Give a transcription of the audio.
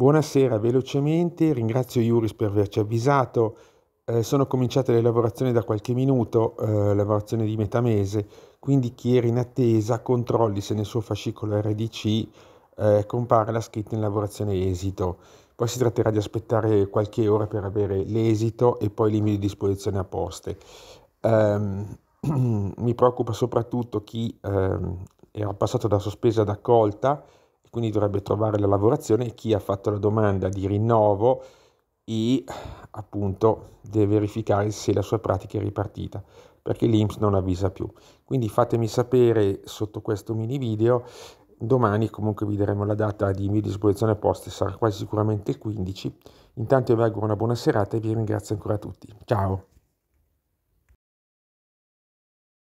Buonasera, velocemente, ringrazio Iuris per averci avvisato. Eh, sono cominciate le lavorazioni da qualche minuto, eh, lavorazioni di metà mese, quindi chi era in attesa controlli se nel suo fascicolo RDC eh, compare la scritta in lavorazione esito. Poi si tratterà di aspettare qualche ora per avere l'esito e poi i limiti di disposizione a poste. Um, mi preoccupa soprattutto chi um, era passato da sospesa ad accolta quindi dovrebbe trovare la lavorazione chi ha fatto la domanda di rinnovo e appunto deve verificare se la sua pratica è ripartita perché l'Inps non avvisa più. Quindi fatemi sapere sotto questo mini video, domani comunque vi daremo la data di mia disposizione poste, sarà quasi sicuramente il 15. Intanto vi auguro una buona serata e vi ringrazio ancora tutti. Ciao!